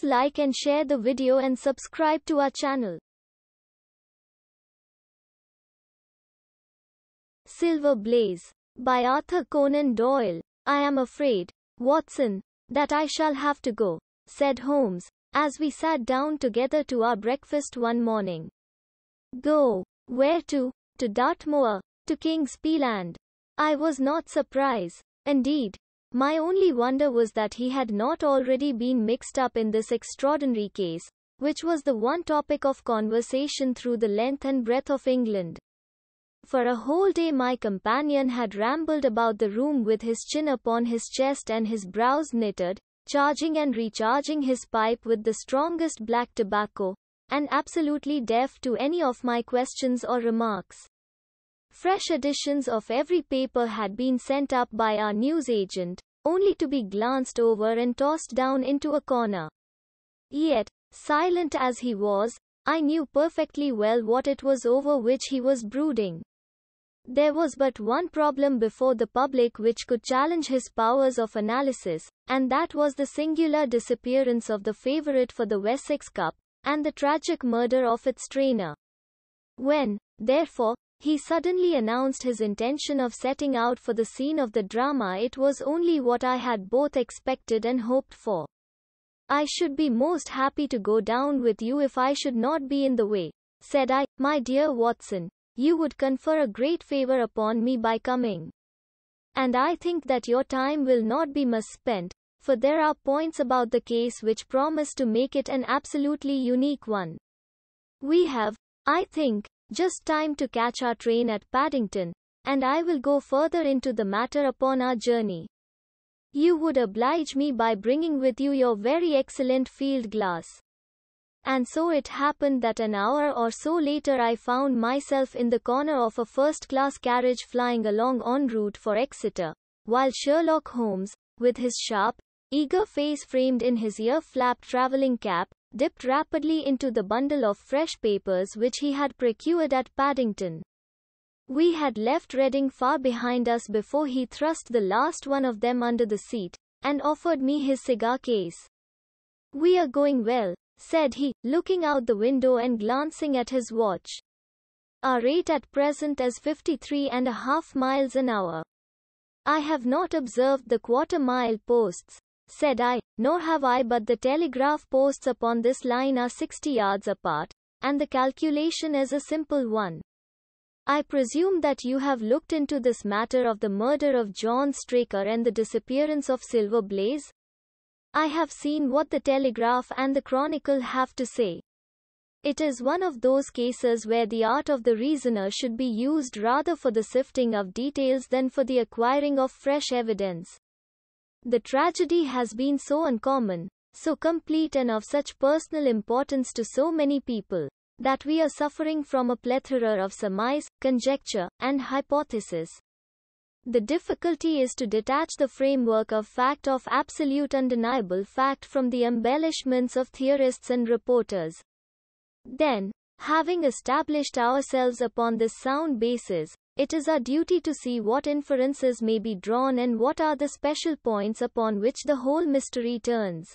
Please like and share the video and subscribe to our channel. Silver Blaze by Arthur Conan Doyle. I am afraid, Watson, that I shall have to go, said Holmes, as we sat down together to our breakfast one morning. Go. Where to? To Dartmoor. To King's Peeland. I was not surprised. Indeed, my only wonder was that he had not already been mixed up in this extraordinary case, which was the one topic of conversation through the length and breadth of England. For a whole day my companion had rambled about the room with his chin upon his chest and his brows knitted, charging and recharging his pipe with the strongest black tobacco, and absolutely deaf to any of my questions or remarks. Fresh editions of every paper had been sent up by our newsagent, only to be glanced over and tossed down into a corner. Yet, silent as he was, I knew perfectly well what it was over which he was brooding. There was but one problem before the public which could challenge his powers of analysis, and that was the singular disappearance of the favourite for the Wessex Cup, and the tragic murder of its trainer. When, therefore, he suddenly announced his intention of setting out for the scene of the drama. It was only what I had both expected and hoped for. I should be most happy to go down with you if I should not be in the way, said I. My dear Watson, you would confer a great favor upon me by coming. And I think that your time will not be misspent, for there are points about the case which promise to make it an absolutely unique one. We have, I think, just time to catch our train at Paddington, and I will go further into the matter upon our journey. You would oblige me by bringing with you your very excellent field glass. And so it happened that an hour or so later I found myself in the corner of a first class carriage flying along en route for Exeter, while Sherlock Holmes, with his sharp, eager face framed in his ear flap traveling cap, dipped rapidly into the bundle of fresh papers which he had procured at Paddington. We had left Reading far behind us before he thrust the last one of them under the seat, and offered me his cigar case. We are going well, said he, looking out the window and glancing at his watch. Our rate at present is fifty-three and a half miles an hour. I have not observed the quarter mile posts, said I, nor have I but the telegraph posts upon this line are 60 yards apart, and the calculation is a simple one. I presume that you have looked into this matter of the murder of John Straker and the disappearance of Silver Blaze? I have seen what the Telegraph and the Chronicle have to say. It is one of those cases where the art of the reasoner should be used rather for the sifting of details than for the acquiring of fresh evidence. The tragedy has been so uncommon, so complete and of such personal importance to so many people, that we are suffering from a plethora of surmise, conjecture, and hypothesis. The difficulty is to detach the framework of fact of absolute undeniable fact from the embellishments of theorists and reporters. Then, having established ourselves upon this sound basis, it is our duty to see what inferences may be drawn and what are the special points upon which the whole mystery turns.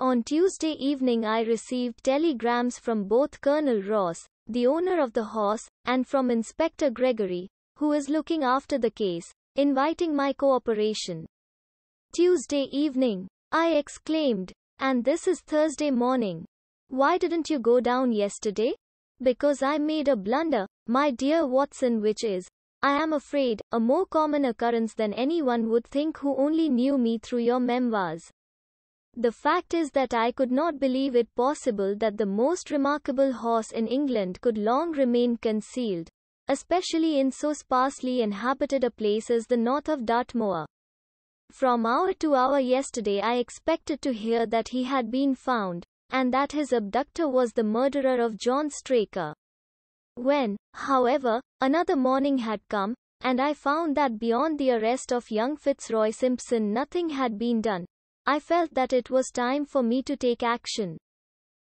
On Tuesday evening, I received telegrams from both Colonel Ross, the owner of the horse, and from Inspector Gregory, who is looking after the case, inviting my cooperation. Tuesday evening, I exclaimed, and this is Thursday morning. Why didn't you go down yesterday? Because I made a blunder, my dear Watson, which is, I am afraid, a more common occurrence than anyone would think who only knew me through your memoirs. The fact is that I could not believe it possible that the most remarkable horse in England could long remain concealed, especially in so sparsely inhabited a place as the north of Dartmoor. From hour to hour yesterday I expected to hear that he had been found, and that his abductor was the murderer of John Straker. When, however, another morning had come, and I found that beyond the arrest of young Fitzroy Simpson nothing had been done, I felt that it was time for me to take action.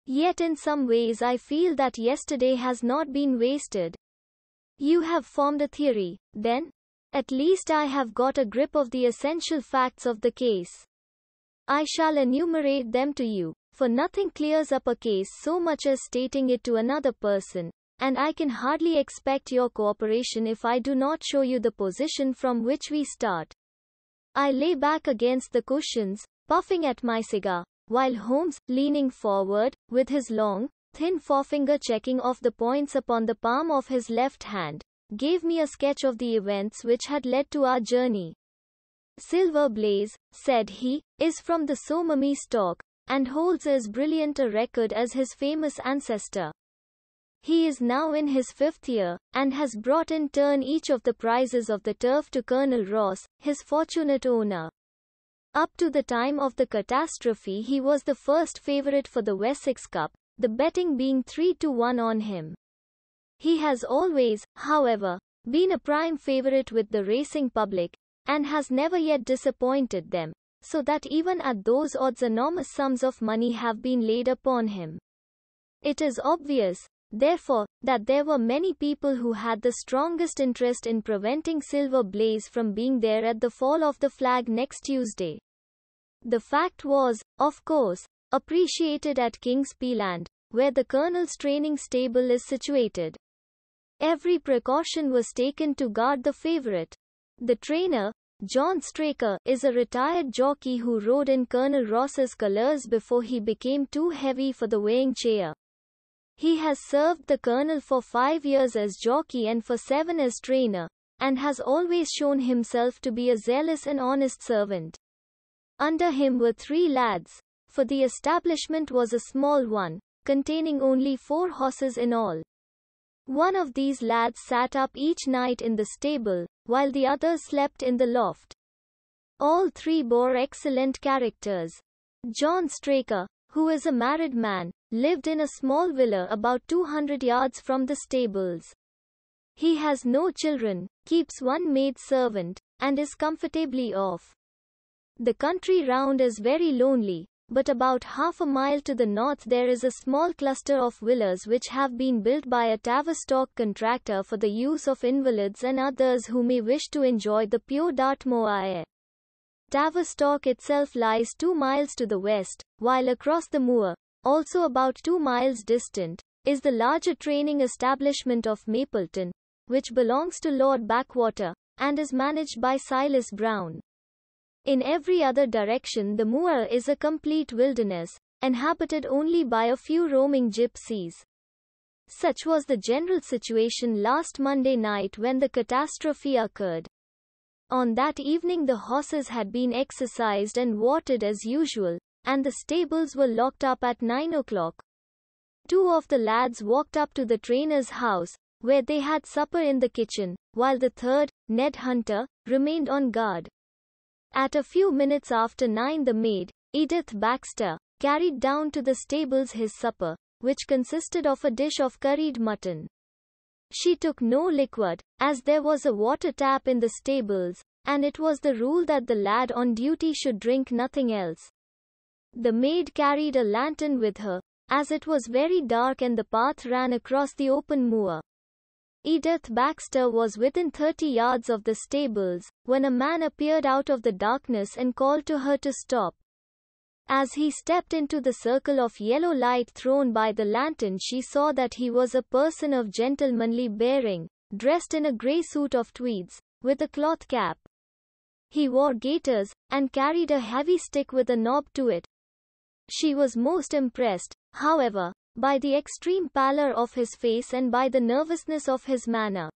Yet in some ways I feel that yesterday has not been wasted. You have formed a theory, then? At least I have got a grip of the essential facts of the case. I shall enumerate them to you. For nothing clears up a case so much as stating it to another person. And I can hardly expect your cooperation if I do not show you the position from which we start. I lay back against the cushions, puffing at my cigar, while Holmes, leaning forward, with his long, thin forefinger checking off the points upon the palm of his left hand, gave me a sketch of the events which had led to our journey. Silver Blaze, said he, is from the Somami stock, and holds as brilliant a record as his famous ancestor. He is now in his fifth year, and has brought in turn each of the prizes of the turf to Colonel Ross, his fortunate owner. Up to the time of the catastrophe he was the first favourite for the Wessex Cup, the betting being 3 to 1 on him. He has always, however, been a prime favourite with the racing public, and has never yet disappointed them, so that even at those odds enormous sums of money have been laid upon him. It is obvious, therefore, that there were many people who had the strongest interest in preventing Silver Blaze from being there at the fall of the flag next Tuesday. The fact was, of course, appreciated at King's Peeland, where the colonel's training stable is situated. Every precaution was taken to guard the favorite. The trainer, John Straker is a retired jockey who rode in Colonel Ross's colors before he became too heavy for the weighing chair. He has served the Colonel for five years as jockey and for seven as trainer, and has always shown himself to be a zealous and honest servant. Under him were three lads, for the establishment was a small one, containing only four horses in all. One of these lads sat up each night in the stable, while the other slept in the loft. All three bore excellent characters. John Straker, who is a married man, lived in a small villa about 200 yards from the stables. He has no children, keeps one maid servant, and is comfortably off. The country round is very lonely, but about half a mile to the north there is a small cluster of villas which have been built by a Tavistock contractor for the use of invalids and others who may wish to enjoy the pure Dartmoor air. Tavistock itself lies 2 miles to the west, while across the moor, also about 2 miles distant, is the larger training establishment of Mapleton, which belongs to Lord Backwater, and is managed by Silas Brown. In every other direction the moor is a complete wilderness, inhabited only by a few roaming gypsies. Such was the general situation last Monday night when the catastrophe occurred. On that evening the horses had been exercised and watered as usual, and the stables were locked up at 9 o'clock. Two of the lads walked up to the trainer's house, where they had supper in the kitchen, while the third, Ned Hunter, remained on guard. At a few minutes after nine, the maid, Edith Baxter, carried down to the stables his supper, which consisted of a dish of curried mutton. She took no liquid, as there was a water tap in the stables, and it was the rule that the lad on duty should drink nothing else. The maid carried a lantern with her, as it was very dark and the path ran across the open moor. Edith Baxter was within 30 yards of the stables, when a man appeared out of the darkness and called to her to stop. As he stepped into the circle of yellow light thrown by the lantern she saw that he was a person of gentlemanly bearing, dressed in a grey suit of tweeds, with a cloth cap. He wore gaiters, and carried a heavy stick with a knob to it. She was most impressed, however, by the extreme pallor of his face and by the nervousness of his manner.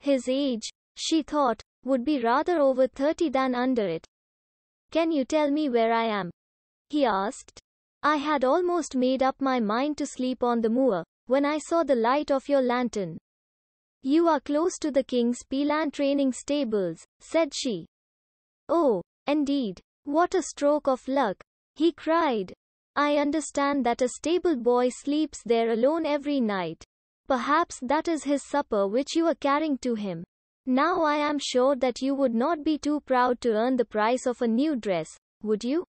His age, she thought, would be rather over 30 than under it. Can you tell me where I am? He asked. I had almost made up my mind to sleep on the moor, when I saw the light of your lantern. You are close to the King's Pilan training stables, said she. Oh, indeed. What a stroke of luck, he cried. I understand that a stable boy sleeps there alone every night. Perhaps that is his supper which you are carrying to him. Now I am sure that you would not be too proud to earn the price of a new dress, would you?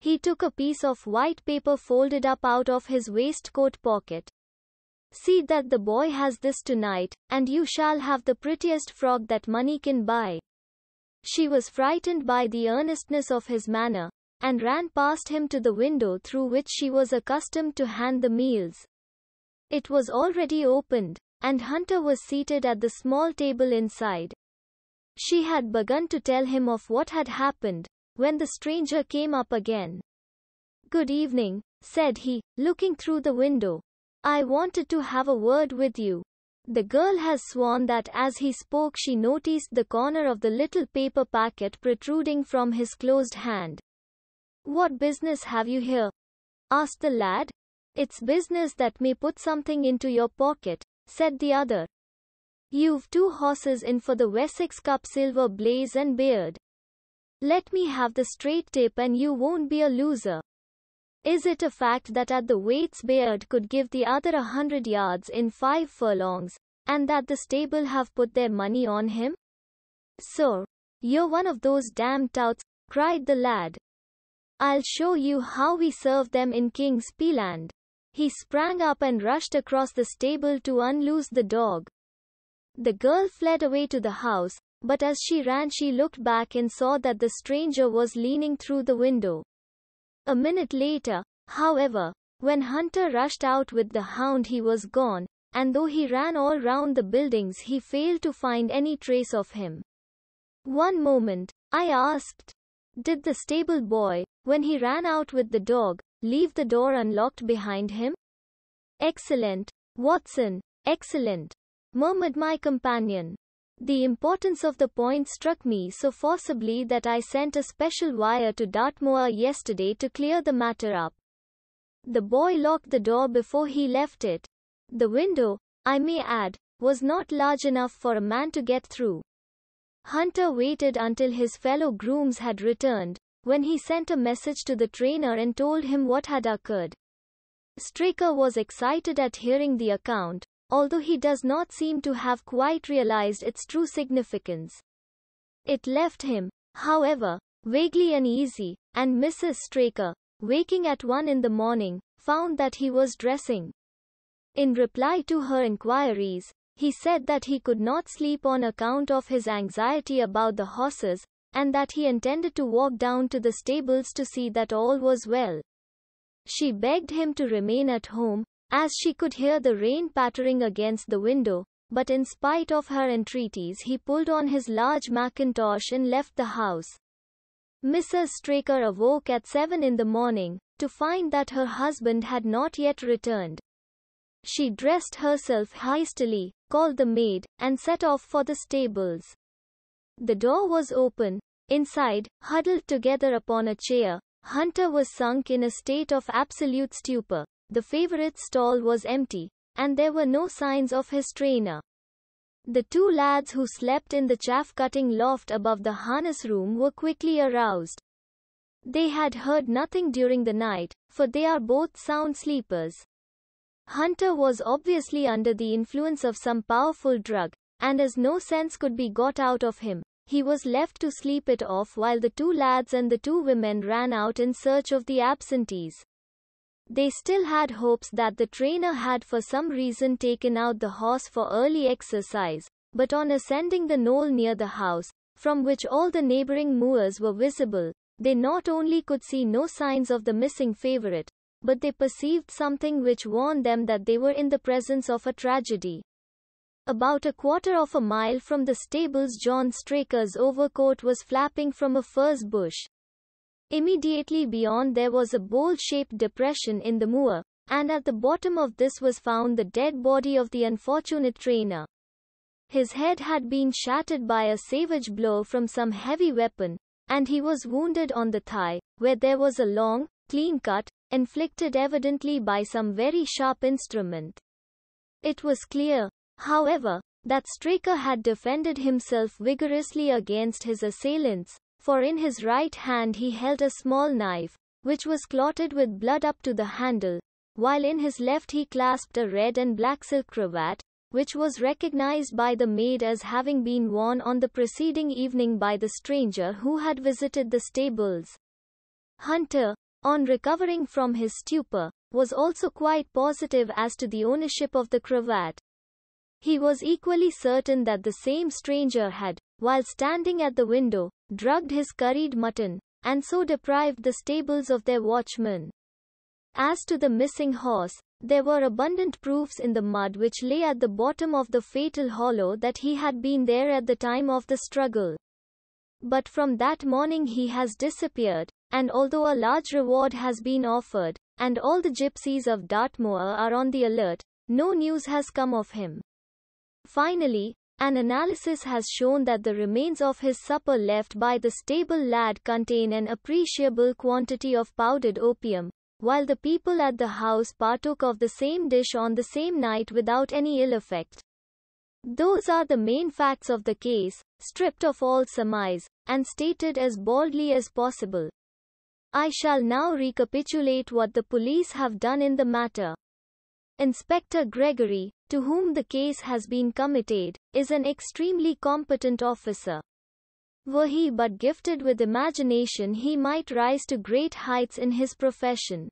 He took a piece of white paper folded up out of his waistcoat pocket. See that the boy has this tonight, and you shall have the prettiest frock that money can buy. She was frightened by the earnestness of his manner, and ran past him to the window through which she was accustomed to hand the meals. It was already opened, and Hunter was seated at the small table inside. She had begun to tell him of what had happened, when the stranger came up again. Good evening, said he, looking through the window. I wanted to have a word with you. The girl has sworn that as he spoke she noticed the corner of the little paper packet protruding from his closed hand. What business have you here? asked the lad. It's business that may put something into your pocket, said the other. You've two horses in for the Wessex Cup Silver Blaze and Beard. Let me have the straight tip, and you won't be a loser. Is it a fact that at the weights Beard could give the other a hundred yards in five furlongs, and that the stable have put their money on him? Sir, you're one of those damned touts, cried the lad. I'll show you how we serve them in King's Peeland. He sprang up and rushed across the stable to unloose the dog. The girl fled away to the house, but as she ran she looked back and saw that the stranger was leaning through the window. A minute later, however, when Hunter rushed out with the hound he was gone, and though he ran all round the buildings he failed to find any trace of him. One moment, I asked. Did the stable boy, when he ran out with the dog, leave the door unlocked behind him? Excellent. Watson, excellent. murmured my companion. The importance of the point struck me so forcibly that I sent a special wire to Dartmoor yesterday to clear the matter up. The boy locked the door before he left it. The window, I may add, was not large enough for a man to get through. Hunter waited until his fellow grooms had returned, when he sent a message to the trainer and told him what had occurred. Straker was excited at hearing the account, although he does not seem to have quite realized its true significance. It left him, however, vaguely uneasy, and Mrs. Straker, waking at one in the morning, found that he was dressing. In reply to her inquiries, he said that he could not sleep on account of his anxiety about the horses, and that he intended to walk down to the stables to see that all was well. She begged him to remain at home, as she could hear the rain pattering against the window, but in spite of her entreaties, he pulled on his large mackintosh and left the house. Mrs. Straker awoke at seven in the morning, to find that her husband had not yet returned. She dressed herself hastily, called the maid, and set off for the stables. The door was open. Inside, huddled together upon a chair, Hunter was sunk in a state of absolute stupor. The favorite stall was empty, and there were no signs of his trainer. The two lads who slept in the chaff cutting loft above the harness room were quickly aroused. They had heard nothing during the night, for they are both sound sleepers. Hunter was obviously under the influence of some powerful drug, and as no sense could be got out of him, he was left to sleep it off while the two lads and the two women ran out in search of the absentees. They still had hopes that the trainer had for some reason taken out the horse for early exercise, but on ascending the knoll near the house, from which all the neighboring moors were visible, they not only could see no signs of the missing favorite, but they perceived something which warned them that they were in the presence of a tragedy. About a quarter of a mile from the stables John Straker's overcoat was flapping from a furze bush. Immediately beyond there was a bowl-shaped depression in the moor, and at the bottom of this was found the dead body of the unfortunate trainer. His head had been shattered by a savage blow from some heavy weapon, and he was wounded on the thigh, where there was a long, clean cut, inflicted evidently by some very sharp instrument. It was clear, however, that Straker had defended himself vigorously against his assailants, for in his right hand he held a small knife, which was clotted with blood up to the handle, while in his left he clasped a red and black silk cravat, which was recognized by the maid as having been worn on the preceding evening by the stranger who had visited the stables. Hunter, on recovering from his stupor, was also quite positive as to the ownership of the cravat. He was equally certain that the same stranger had, while standing at the window, drugged his curried mutton, and so deprived the stables of their watchman. As to the missing horse, there were abundant proofs in the mud which lay at the bottom of the fatal hollow that he had been there at the time of the struggle. But from that morning he has disappeared, and although a large reward has been offered, and all the gypsies of Dartmoor are on the alert, no news has come of him. Finally, an analysis has shown that the remains of his supper left by the stable lad contain an appreciable quantity of powdered opium, while the people at the house partook of the same dish on the same night without any ill effect. Those are the main facts of the case, stripped of all surmise, and stated as baldly as possible. I shall now recapitulate what the police have done in the matter. Inspector Gregory, to whom the case has been committed, is an extremely competent officer. Were he but gifted with imagination, he might rise to great heights in his profession.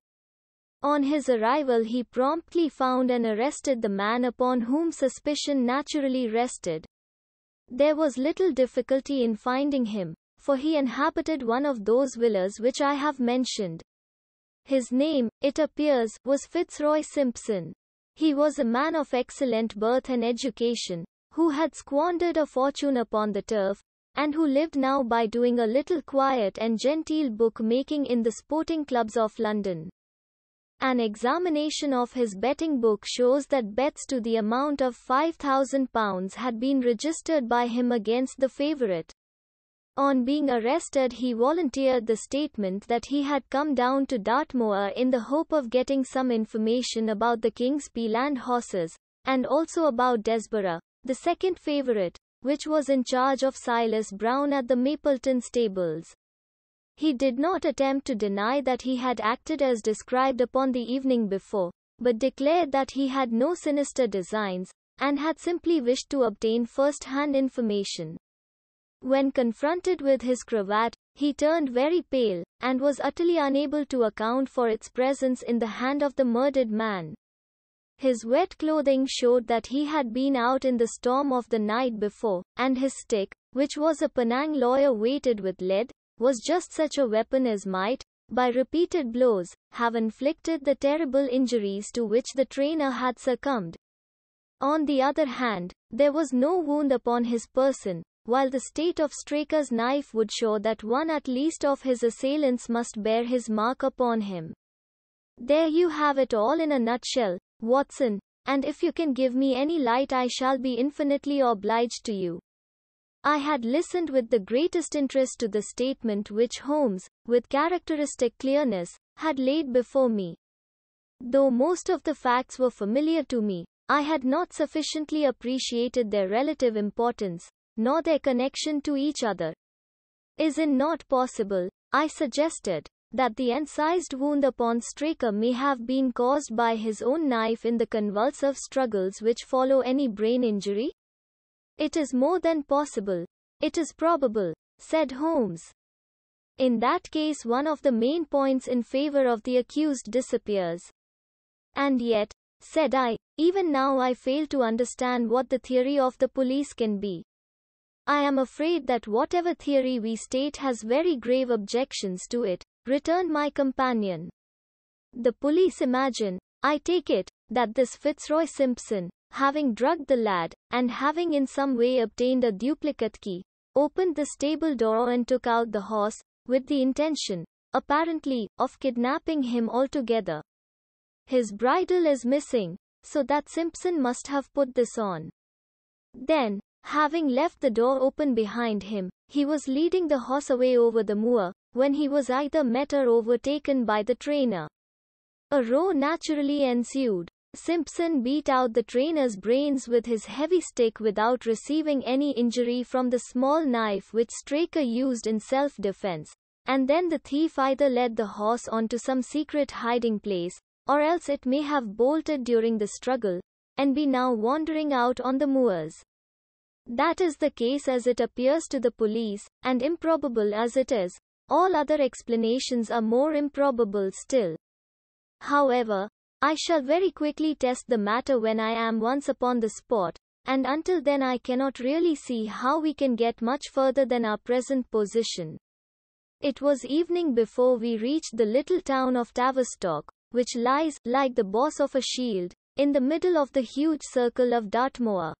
On his arrival he promptly found and arrested the man upon whom suspicion naturally rested. There was little difficulty in finding him, for he inhabited one of those villas which I have mentioned. His name, it appears, was Fitzroy Simpson. He was a man of excellent birth and education, who had squandered a fortune upon the turf, and who lived now by doing a little quiet and genteel book making in the sporting clubs of London. An examination of his betting book shows that bets to the amount of £5,000 had been registered by him against the favourite. On being arrested, he volunteered the statement that he had come down to Dartmoor in the hope of getting some information about the King's Peland horses, and also about Desborough, the second favourite, which was in charge of Silas Brown at the Mapleton stables. He did not attempt to deny that he had acted as described upon the evening before, but declared that he had no sinister designs, and had simply wished to obtain first-hand information. When confronted with his cravat, he turned very pale, and was utterly unable to account for its presence in the hand of the murdered man. His wet clothing showed that he had been out in the storm of the night before, and his stick, which was a Penang lawyer weighted with lead, was just such a weapon as might, by repeated blows, have inflicted the terrible injuries to which the trainer had succumbed. On the other hand, there was no wound upon his person, while the state of Straker's knife would show that one at least of his assailants must bear his mark upon him. There you have it all in a nutshell, Watson, and if you can give me any light I shall be infinitely obliged to you. I had listened with the greatest interest to the statement which Holmes, with characteristic clearness, had laid before me. Though most of the facts were familiar to me, I had not sufficiently appreciated their relative importance, nor their connection to each other. Is it not possible, I suggested, that the incised wound upon Straker may have been caused by his own knife in the convulsive struggles which follow any brain injury? It is more than possible. It is probable, said Holmes. In that case, one of the main points in favor of the accused disappears. And yet, said I, even now I fail to understand what the theory of the police can be. I am afraid that whatever theory we state has very grave objections to it, returned my companion. The police imagine, I take it, that this Fitzroy Simpson, having drugged the lad, and having in some way obtained a duplicate key, opened the stable door and took out the horse, with the intention, apparently, of kidnapping him altogether. His bridle is missing, so that Simpson must have put this on. Then, having left the door open behind him, he was leading the horse away over the moor, when he was either met or overtaken by the trainer. A row naturally ensued. Simpson beat out the trainer's brains with his heavy stick without receiving any injury from the small knife which Straker used in self-defense. And then the thief either led the horse onto some secret hiding place, or else it may have bolted during the struggle, and be now wandering out on the moors. That is the case as it appears to the police, and improbable as it is, all other explanations are more improbable still. However, I shall very quickly test the matter when I am once upon the spot, and until then I cannot really see how we can get much further than our present position. It was evening before we reached the little town of Tavistock, which lies, like the boss of a shield, in the middle of the huge circle of Dartmoor.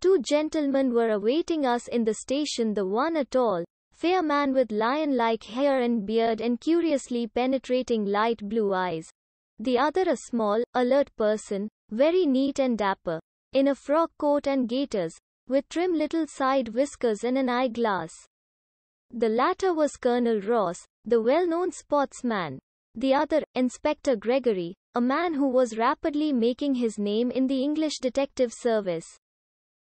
Two gentlemen were awaiting us in the station, the one a tall, fair man with lion-like hair and beard and curiously penetrating light blue eyes, the other a small, alert person, very neat and dapper, in a frock coat and gaiters, with trim little side whiskers and an eyeglass. The latter was Colonel Ross, the well known sportsman. The other, Inspector Gregory, a man who was rapidly making his name in the English detective service.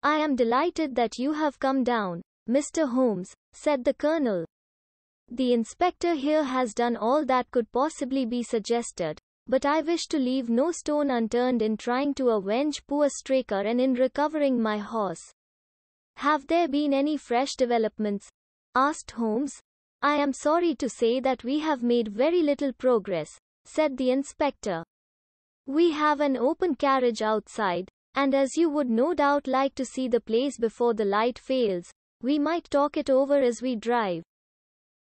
I am delighted that you have come down, Mr. Holmes, said the colonel. The inspector here has done all that could possibly be suggested. But I wish to leave no stone unturned in trying to avenge poor Straker and in recovering my horse. Have there been any fresh developments? asked Holmes. I am sorry to say that we have made very little progress, said the inspector. We have an open carriage outside, and as you would no doubt like to see the place before the light fails, we might talk it over as we drive.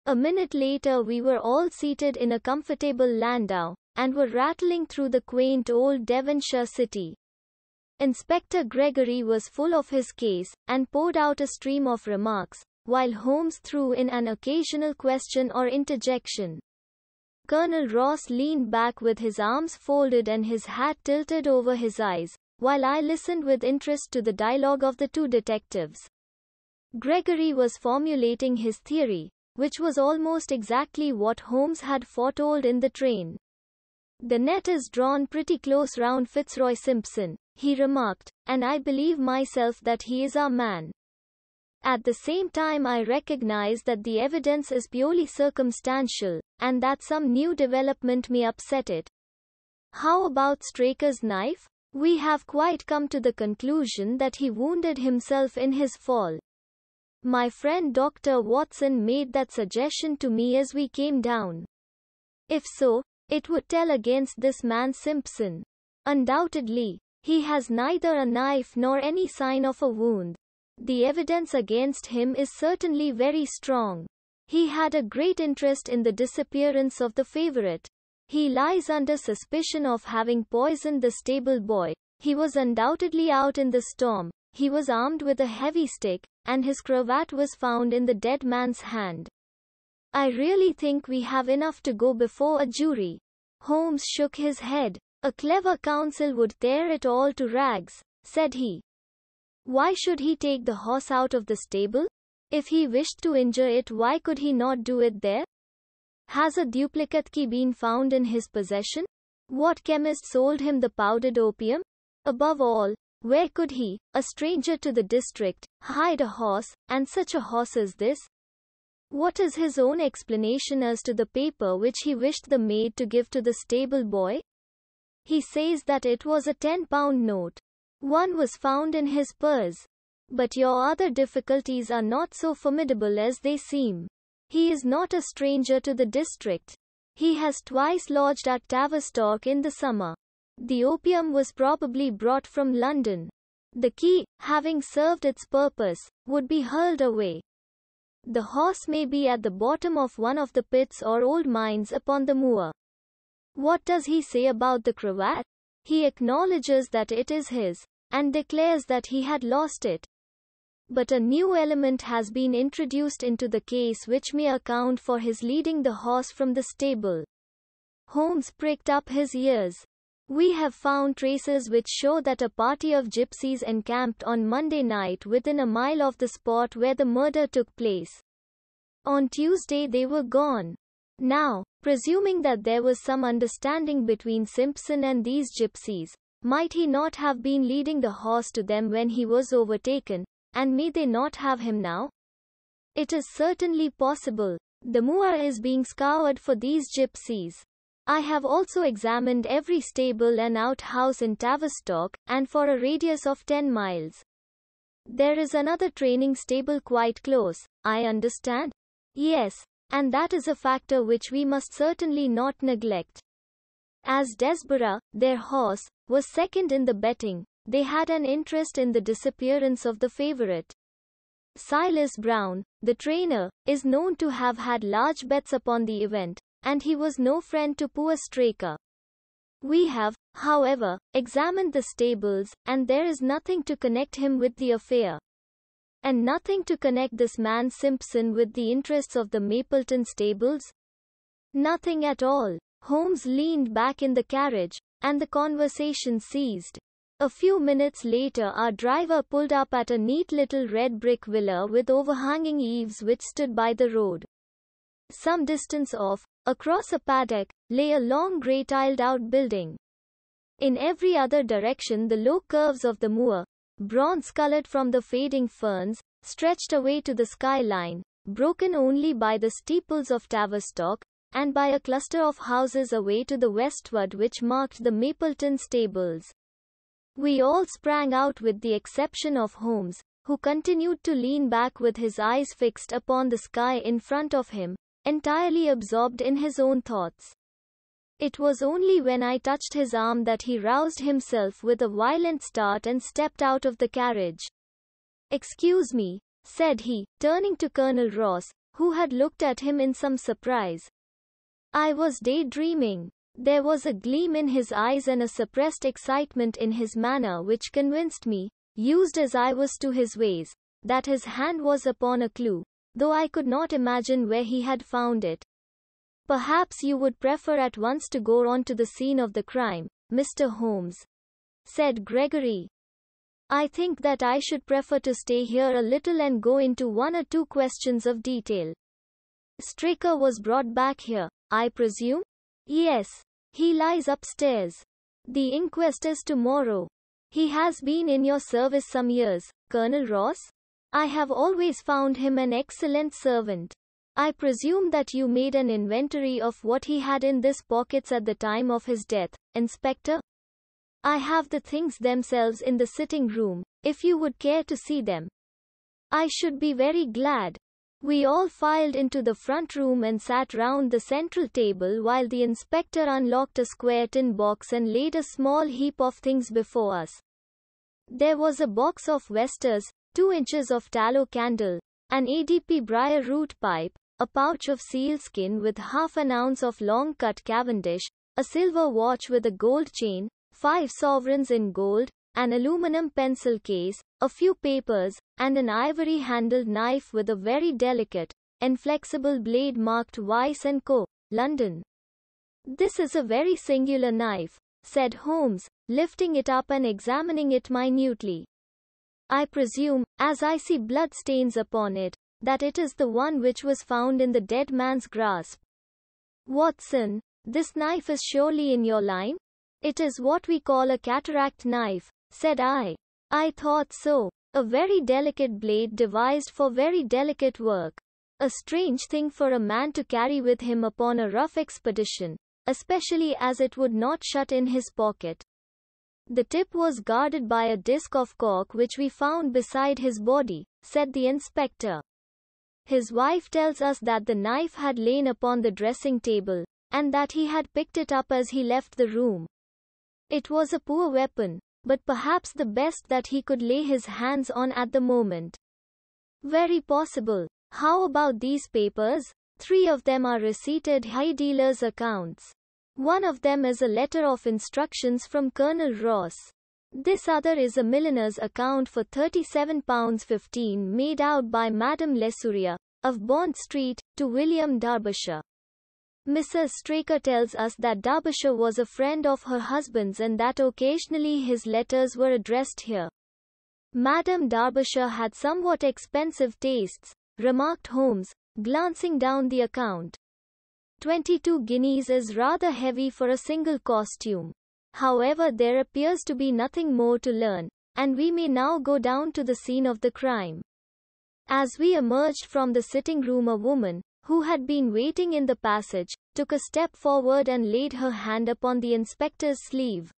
A minute later, we were all seated in a comfortable landau, and were rattling through the quaint old Devonshire city. Inspector Gregory was full of his case, and poured out a stream of remarks, while Holmes threw in an occasional question or interjection. Colonel Ross leaned back with his arms folded and his hat tilted over his eyes, while I listened with interest to the dialogue of the two detectives. Gregory was formulating his theory, which was almost exactly what Holmes had foretold in the train. The net is drawn pretty close round Fitzroy Simpson, he remarked, and I believe myself that he is our man. At the same time, I recognize that the evidence is purely circumstantial, and that some new development may upset it. How about Straker's knife? We have quite come to the conclusion that he wounded himself in his fall. My friend Dr. Watson made that suggestion to me as we came down. If so, it would tell against this man Simpson. Undoubtedly, he has neither a knife nor any sign of a wound. The evidence against him is certainly very strong. He had a great interest in the disappearance of the favorite. He lies under suspicion of having poisoned the stable boy. He was undoubtedly out in the storm. He was armed with a heavy stick, and his cravat was found in the dead man's hand. I really think we have enough to go before a jury. Holmes shook his head. A clever counsel would tear it all to rags, said he. Why should he take the horse out of the stable? If he wished to injure it, why could he not do it there? Has a duplicate key been found in his possession? What chemist sold him the powdered opium? Above all, where could he, a stranger to the district, hide a horse, and such a horse as this? What is his own explanation as to the paper which he wished the maid to give to the stable boy? He says that it was a 10 pound note. One was found in his purse. But your other difficulties are not so formidable as they seem. He is not a stranger to the district. He has twice lodged at Tavistock in the summer. The opium was probably brought from London. The key, having served its purpose, would be hurled away. The horse may be at the bottom of one of the pits or old mines upon the moor. What does he say about the cravat? He acknowledges that it is his, and declares that he had lost it. But a new element has been introduced into the case which may account for his leading the horse from the stable. Holmes pricked up his ears. We have found traces which show that a party of gypsies encamped on Monday night within a mile of the spot where the murder took place. On Tuesday they were gone. Now, presuming that there was some understanding between Simpson and these gypsies, might he not have been leading the horse to them when he was overtaken, and may they not have him now? It is certainly possible. The moor is being scoured for these gypsies. I have also examined every stable and outhouse in Tavistock, and for a radius of 10 miles. There is another training stable quite close, I understand. Yes, and that is a factor which we must certainly not neglect. As Desborough, their horse, was second in the betting, they had an interest in the disappearance of the favorite. Silas Brown, the trainer, is known to have had large bets upon the event, and he was no friend to poor Straker. We have, however, examined the stables, and there is nothing to connect him with the affair. And nothing to connect this man Simpson with the interests of the Mapleton stables? Nothing at all. Holmes leaned back in the carriage, and the conversation ceased. A few minutes later, our driver pulled up at a neat little red brick villa with overhanging eaves which stood by the road some distance off, across a paddock, lay a long grey tiled out building. In every other direction the low curves of the moor, bronze-colored from the fading ferns, stretched away to the skyline, broken only by the steeples of Tavistock, and by a cluster of houses away to the westward which marked the Mapleton stables. We all sprang out with the exception of Holmes, who continued to lean back with his eyes fixed upon the sky in front of him, entirely absorbed in his own thoughts. It was only when I touched his arm that he roused himself with a violent start and stepped out of the carriage. Excuse me, said he, turning to Colonel Ross, who had looked at him in some surprise. I was daydreaming. There was a gleam in his eyes and a suppressed excitement in his manner which convinced me, used as I was to his ways, that his hand was upon a clue, though I could not imagine where he had found it. Perhaps you would prefer at once to go on to the scene of the crime, Mr. Holmes, said Gregory. I think that I should prefer to stay here a little and go into one or two questions of detail. Straker was brought back here, I presume? Yes. He lies upstairs. The inquest is tomorrow. He has been in your service some years, Colonel Ross? I have always found him an excellent servant. I presume that you made an inventory of what he had in his pockets at the time of his death, Inspector? I have the things themselves in the sitting room, if you would care to see them. I should be very glad. We all filed into the front room and sat round the central table while the inspector unlocked a square tin box and laid a small heap of things before us. There was a box of Westers, 2 inches of tallow candle, an ADP briar root pipe, a pouch of sealskin with half an ounce of long cut Cavendish, a silver watch with a gold chain, 5 sovereigns in gold, an aluminum pencil case, a few papers, and an ivory handled knife with a very delicate, inflexible blade marked Weiss & Co., London. This is a very singular knife, said Holmes, lifting it up and examining it minutely. I presume, as I see blood stains upon it, that it is the one which was found in the dead man's grasp. Watson, this knife is surely in your line? It is what we call a cataract knife, said I. I thought so. A very delicate blade devised for very delicate work. A strange thing for a man to carry with him upon a rough expedition, especially as it would not shut in his pocket. The tip was guarded by a disc of cork which we found beside his body, said the inspector. His wife tells us that the knife had lain upon the dressing table, and that he had picked it up as he left the room. It was a poor weapon, but perhaps the best that he could lay his hands on at the moment. Very possible. How about these papers? Three of them are receipted high dealers' accounts. One of them is a letter of instructions from Colonel Ross. This other is a milliner's account for £37.15 made out by Madame Lesuria, of Bond Street, to William Derbyshire. Mrs. Straker tells us that Derbyshire was a friend of her husband's and that occasionally his letters were addressed here. Madame Derbyshire had somewhat expensive tastes, remarked Holmes, glancing down the account. 22 guineas is rather heavy for a single costume. However, there appears to be nothing more to learn, and we may now go down to the scene of the crime. As we emerged from the sitting room, a woman, who had been waiting in the passage, took a step forward and laid her hand upon the inspector's sleeve.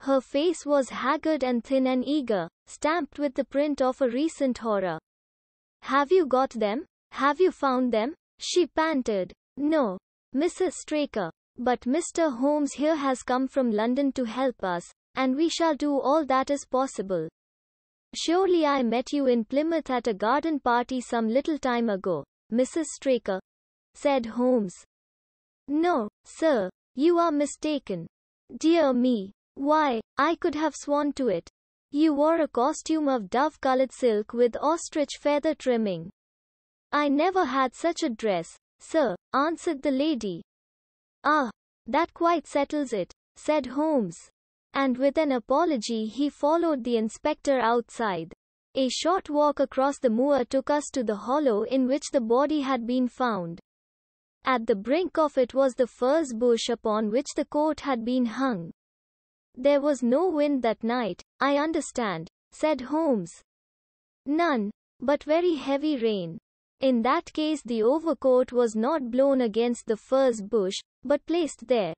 Her face was haggard and thin and eager, stamped with the print of a recent horror. Have you got them? Have you found them? She panted. No. Mrs. Straker. But Mr. Holmes here has come from London to help us, and we shall do all that is possible. Surely I met you in Plymouth at a garden party some little time ago, Mrs. Straker, said Holmes. No, sir, you are mistaken. Dear me, why, I could have sworn to it. You wore a costume of dove colored silk with ostrich feather trimming. I never had such a dress, Sir, answered the lady. Ah, that quite settles it, said Holmes. And with an apology, he followed the inspector outside. A short walk across the moor took us to the hollow in which the body had been found. At the brink of it was the furze bush upon which the coat had been hung. There was no wind that night, I understand, said Holmes. None, but very heavy rain. In that case the overcoat was not blown against the furze bush, but placed there.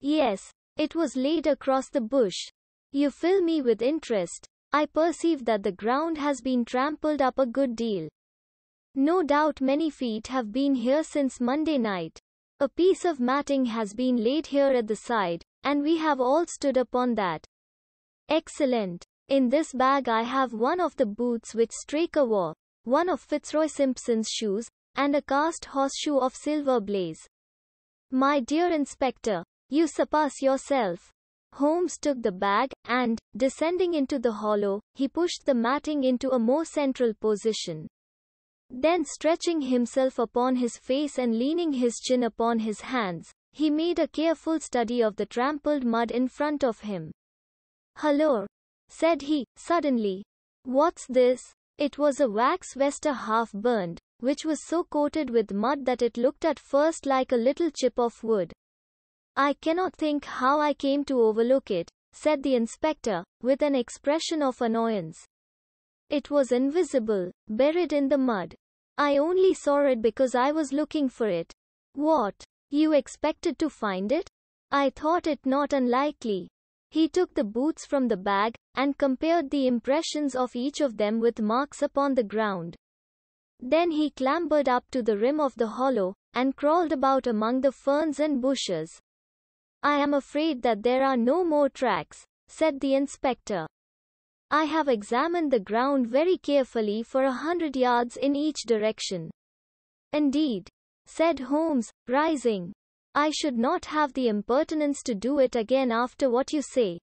Yes. It was laid across the bush. You fill me with interest. I perceive that the ground has been trampled up a good deal. No doubt many feet have been here since Monday night. A piece of matting has been laid here at the side, and we have all stood upon that. Excellent. In this bag I have one of the boots which Straker wore one of Fitzroy Simpson's shoes, and a cast horseshoe of silver blaze. My dear inspector, you surpass yourself. Holmes took the bag, and, descending into the hollow, he pushed the matting into a more central position. Then stretching himself upon his face and leaning his chin upon his hands, he made a careful study of the trampled mud in front of him. Hello, said he, suddenly. What's this? It was a wax vesta half burned, which was so coated with mud that it looked at first like a little chip of wood. I cannot think how I came to overlook it, said the inspector, with an expression of annoyance. It was invisible, buried in the mud. I only saw it because I was looking for it. What? You expected to find it? I thought it not unlikely. He took the boots from the bag, and compared the impressions of each of them with marks upon the ground. Then he clambered up to the rim of the hollow, and crawled about among the ferns and bushes. I am afraid that there are no more tracks, said the inspector. I have examined the ground very carefully for a hundred yards in each direction. Indeed, said Holmes, rising. I should not have the impertinence to do it again after what you say.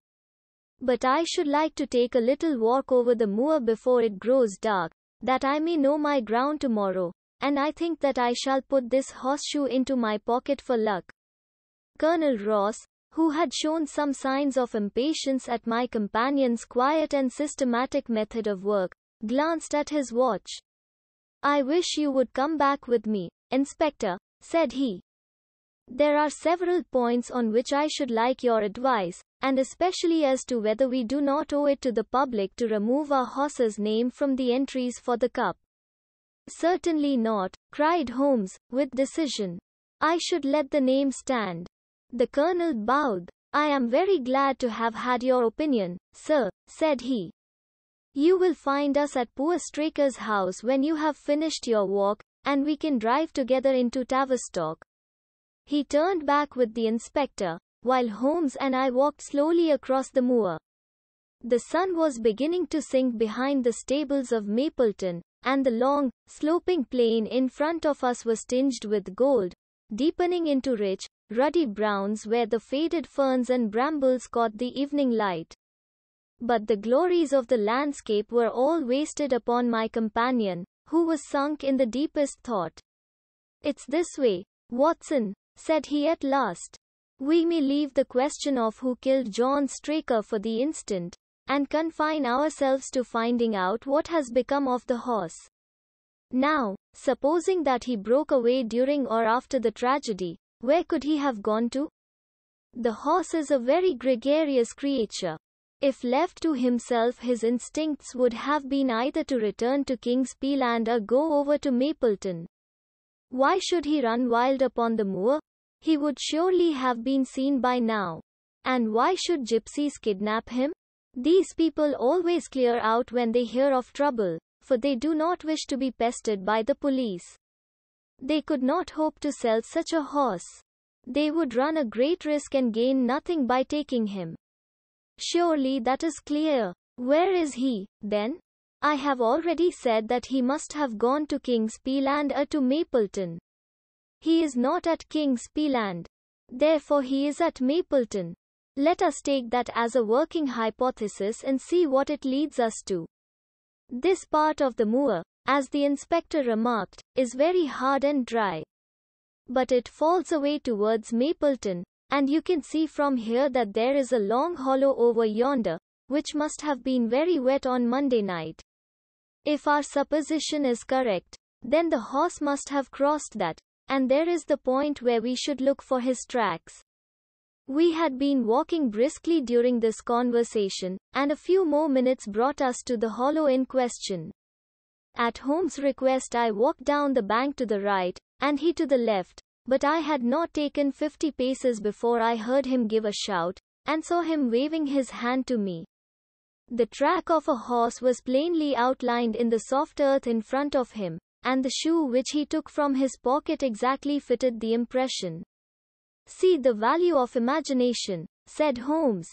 But I should like to take a little walk over the moor before it grows dark, that I may know my ground tomorrow, and I think that I shall put this horseshoe into my pocket for luck. Colonel Ross, who had shown some signs of impatience at my companion's quiet and systematic method of work, glanced at his watch. I wish you would come back with me, Inspector, said he. There are several points on which I should like your advice, and especially as to whether we do not owe it to the public to remove our horse's name from the entries for the cup. Certainly not, cried Holmes, with decision. I should let the name stand. The colonel bowed. I am very glad to have had your opinion, sir, said he. You will find us at poor Straker's house when you have finished your walk, and we can drive together into Tavistock. He turned back with the inspector, while Holmes and I walked slowly across the moor. The sun was beginning to sink behind the stables of Mapleton, and the long, sloping plain in front of us was tinged with gold, deepening into rich, ruddy browns where the faded ferns and brambles caught the evening light. But the glories of the landscape were all wasted upon my companion, who was sunk in the deepest thought. It's this way, Watson, said he at last. We may leave the question of who killed John Straker for the instant, and confine ourselves to finding out what has become of the horse. Now, supposing that he broke away during or after the tragedy, where could he have gone to? The horse is a very gregarious creature. If left to himself, his instincts would have been either to return to King's Peeland or go over to Mapleton. Why should he run wild upon the moor? He would surely have been seen by now. And why should gypsies kidnap him? These people always clear out when they hear of trouble, for they do not wish to be pestered by the police. They could not hope to sell such a horse. They would run a great risk and gain nothing by taking him. Surely that is clear. Where is he, then? I have already said that he must have gone to King's Peel and uh, to Mapleton. He is not at King's Peeland. Therefore he is at Mapleton. Let us take that as a working hypothesis and see what it leads us to. This part of the moor, as the inspector remarked, is very hard and dry. But it falls away towards Mapleton, and you can see from here that there is a long hollow over yonder, which must have been very wet on Monday night. If our supposition is correct, then the horse must have crossed that, and there is the point where we should look for his tracks. We had been walking briskly during this conversation, and a few more minutes brought us to the hollow in question. At Holmes' request, I walked down the bank to the right, and he to the left, but I had not taken fifty paces before I heard him give a shout, and saw him waving his hand to me. The track of a horse was plainly outlined in the soft earth in front of him, and the shoe which he took from his pocket exactly fitted the impression. See the value of imagination, said Holmes.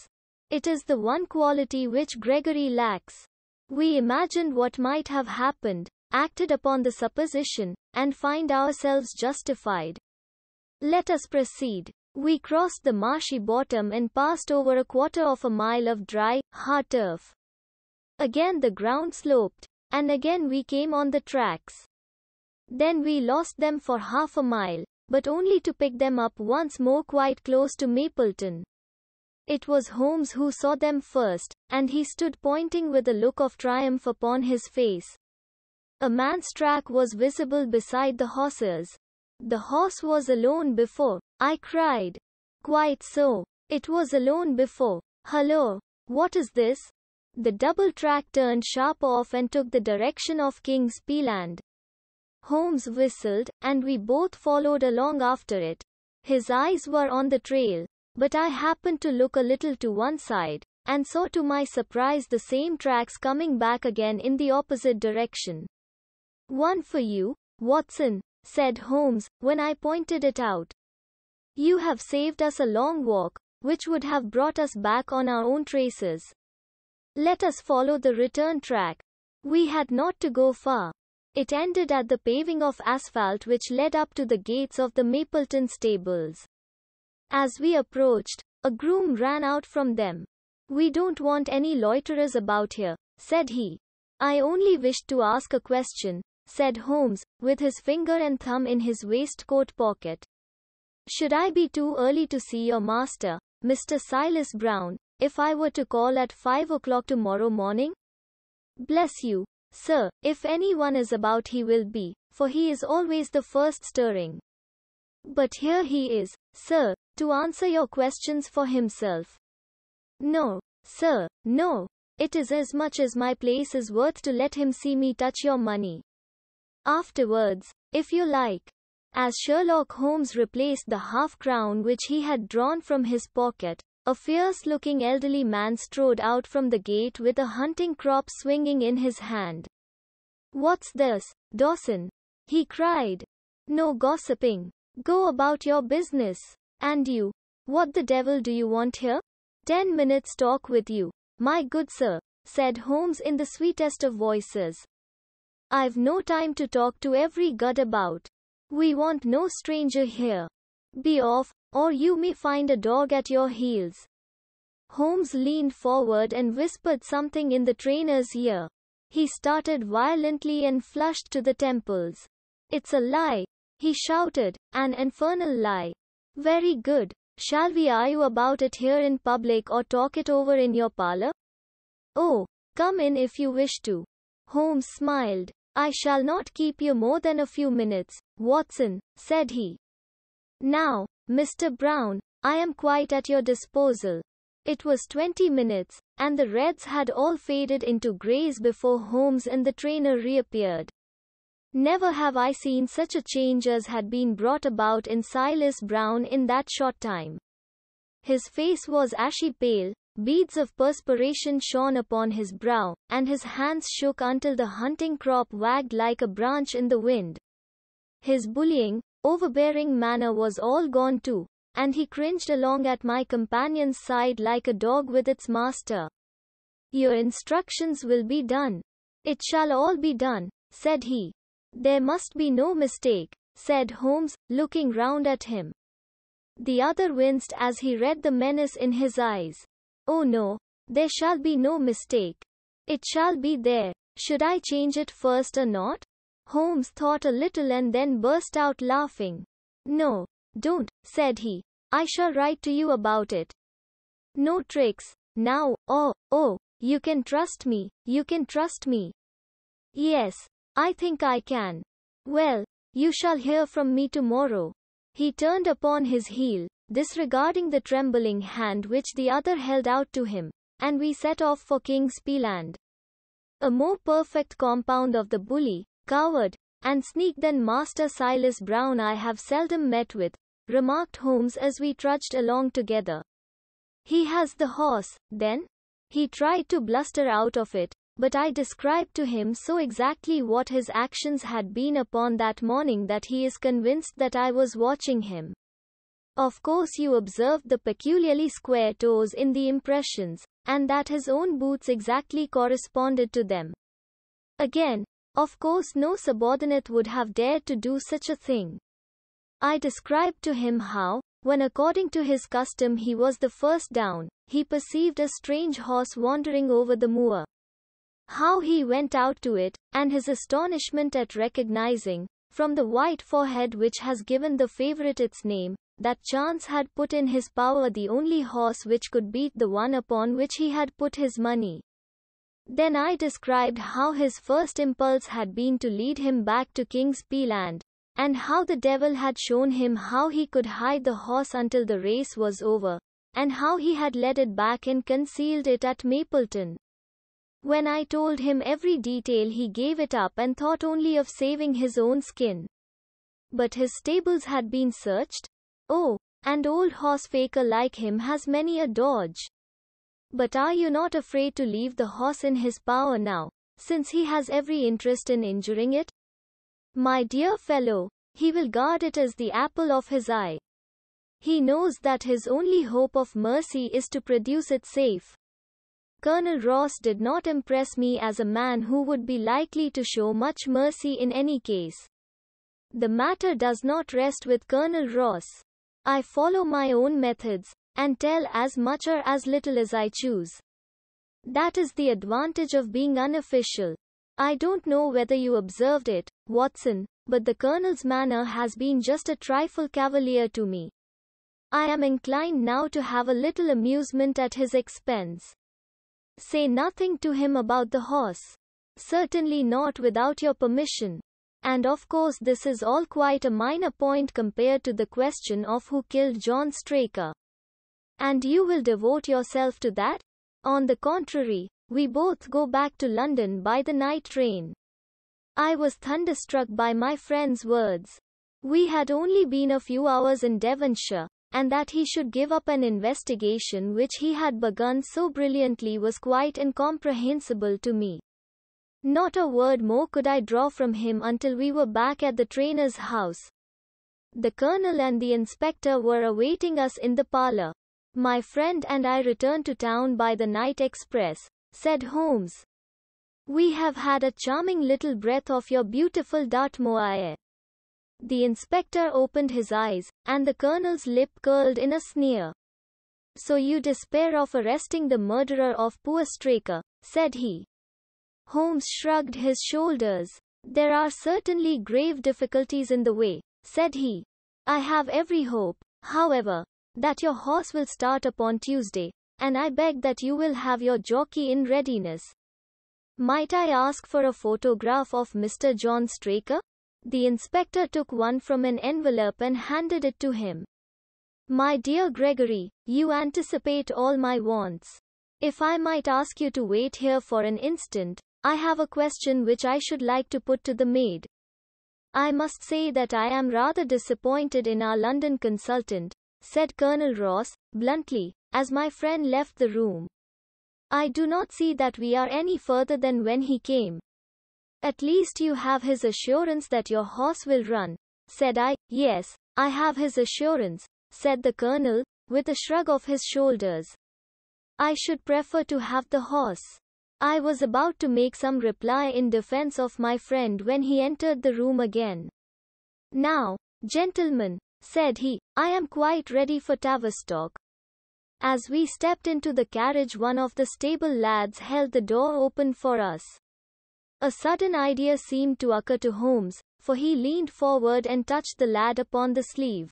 It is the one quality which Gregory lacks. We imagined what might have happened, acted upon the supposition, and find ourselves justified. Let us proceed. We crossed the marshy bottom and passed over a quarter of a mile of dry, hard turf. Again the ground sloped, and again we came on the tracks. Then we lost them for half a mile, but only to pick them up once more quite close to Mapleton. It was Holmes who saw them first, and he stood pointing with a look of triumph upon his face. A man's track was visible beside the horses. The horse was alone before, I cried. Quite so. It was alone before. Hello. What is this? The double track turned sharp off and took the direction of King's Peeland. Holmes whistled, and we both followed along after it. His eyes were on the trail, but I happened to look a little to one side, and saw to my surprise the same tracks coming back again in the opposite direction. One for you, Watson, said Holmes, when I pointed it out. You have saved us a long walk, which would have brought us back on our own traces. Let us follow the return track. We had not to go far. It ended at the paving of asphalt which led up to the gates of the Mapleton stables. As we approached, a groom ran out from them. We don't want any loiterers about here, said he. I only wished to ask a question, said Holmes, with his finger and thumb in his waistcoat pocket. Should I be too early to see your master, Mr. Silas Brown, if I were to call at five o'clock tomorrow morning? Bless you, Sir, if anyone is about he will be, for he is always the first stirring. But here he is, sir, to answer your questions for himself. No, sir, no. It is as much as my place is worth to let him see me touch your money. Afterwards, if you like. As Sherlock Holmes replaced the half crown which he had drawn from his pocket, a fierce-looking elderly man strode out from the gate with a hunting crop swinging in his hand. What's this, Dawson? He cried. No gossiping. Go about your business. And you. What the devil do you want here? Ten minutes talk with you. My good sir, said Holmes in the sweetest of voices. I've no time to talk to every gut about. We want no stranger here. Be off, or you may find a dog at your heels. Holmes leaned forward and whispered something in the trainer's ear. He started violently and flushed to the temples. It's a lie, he shouted, an infernal lie. Very good. Shall we argue about it here in public or talk it over in your parlor? Oh, come in if you wish to. Holmes smiled. I shall not keep you more than a few minutes, Watson, said he. Now, Mr. Brown, I am quite at your disposal. It was 20 minutes, and the reds had all faded into greys before Holmes and the trainer reappeared. Never have I seen such a change as had been brought about in Silas Brown in that short time. His face was ashy pale, beads of perspiration shone upon his brow, and his hands shook until the hunting crop wagged like a branch in the wind. His bullying, overbearing manner was all gone too, and he cringed along at my companion's side like a dog with its master. Your instructions will be done. It shall all be done, said he. There must be no mistake, said Holmes, looking round at him. The other winced as he read the menace in his eyes. Oh no, there shall be no mistake. It shall be there. Should I change it first or not? Holmes thought a little and then burst out laughing. No, don't, said he. I shall write to you about it. No tricks. Now, oh, oh, you can trust me, you can trust me. Yes, I think I can. Well, you shall hear from me tomorrow. He turned upon his heel, disregarding the trembling hand which the other held out to him, and we set off for King's Peeland. A more perfect compound of the bully, coward, and sneak than Master Silas Brown I have seldom met with, remarked Holmes as we trudged along together. He has the horse, then? He tried to bluster out of it, but I described to him so exactly what his actions had been upon that morning that he is convinced that I was watching him. Of course, you observed the peculiarly square toes in the impressions, and that his own boots exactly corresponded to them. Again, of course no subordinate would have dared to do such a thing. I described to him how, when according to his custom he was the first down, he perceived a strange horse wandering over the moor. How he went out to it, and his astonishment at recognizing, from the white forehead which has given the favorite its name, that chance had put in his power the only horse which could beat the one upon which he had put his money. Then I described how his first impulse had been to lead him back to King's Peeland, land, and how the devil had shown him how he could hide the horse until the race was over, and how he had led it back and concealed it at Mapleton. When I told him every detail, he gave it up and thought only of saving his own skin. But his stables had been searched? Oh, and old horse faker like him has many a dodge. But are you not afraid to leave the horse in his power now, since he has every interest in injuring it? My dear fellow, he will guard it as the apple of his eye. He knows that his only hope of mercy is to produce it safe. Colonel Ross did not impress me as a man who would be likely to show much mercy in any case. The matter does not rest with Colonel Ross. I follow my own methods, and tell as much or as little as I choose. That is the advantage of being unofficial. I don't know whether you observed it, Watson, but the colonel's manner has been just a trifle cavalier to me. I am inclined now to have a little amusement at his expense. Say nothing to him about the horse. Certainly not without your permission. And of course, this is all quite a minor point compared to the question of who killed John Straker. And you will devote yourself to that? On the contrary, we both go back to London by the night train. I was thunderstruck by my friend's words. We had only been a few hours in Devonshire, and that he should give up an investigation which he had begun so brilliantly was quite incomprehensible to me. Not a word more could I draw from him until we were back at the trainer's house. The colonel and the inspector were awaiting us in the parlor. My friend and I return to town by the night express, said Holmes. We have had a charming little breath of your beautiful Dartmoor air. The inspector opened his eyes, and the colonel's lip curled in a sneer. So you despair of arresting the murderer of poor Straker, said he. Holmes shrugged his shoulders. There are certainly grave difficulties in the way, said he. I have every hope, however, that your horse will start upon Tuesday, and I beg that you will have your jockey in readiness. Might I ask for a photograph of Mr. John Straker? The inspector took one from an envelope and handed it to him. My dear Gregory, you anticipate all my wants. If I might ask you to wait here for an instant, I have a question which I should like to put to the maid. I must say that I am rather disappointed in our London consultant, said Colonel Ross, bluntly, as my friend left the room. I do not see that we are any further than when he came. At least you have his assurance that your horse will run, said I. Yes, I have his assurance, said the colonel, with a shrug of his shoulders. I should prefer to have the horse. I was about to make some reply in defense of my friend when he entered the room again. Now, gentlemen, Said he, I am quite ready for Tavistock. As we stepped into the carriage, one of the stable lads held the door open for us. A sudden idea seemed to occur to Holmes, for he leaned forward and touched the lad upon the sleeve.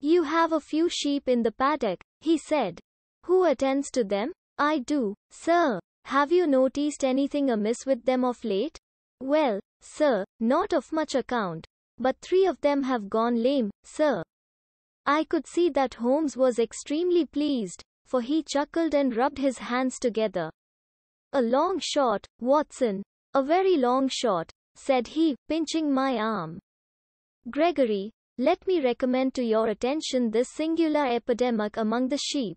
You have a few sheep in the paddock, he said. Who attends to them? I do, sir. Have you noticed anything amiss with them of late? Well, sir, not of much account. But three of them have gone lame, sir. I could see that Holmes was extremely pleased, for he chuckled and rubbed his hands together. A long shot, Watson. A very long shot, said he, pinching my arm. Gregory, let me recommend to your attention this singular epidemic among the sheep.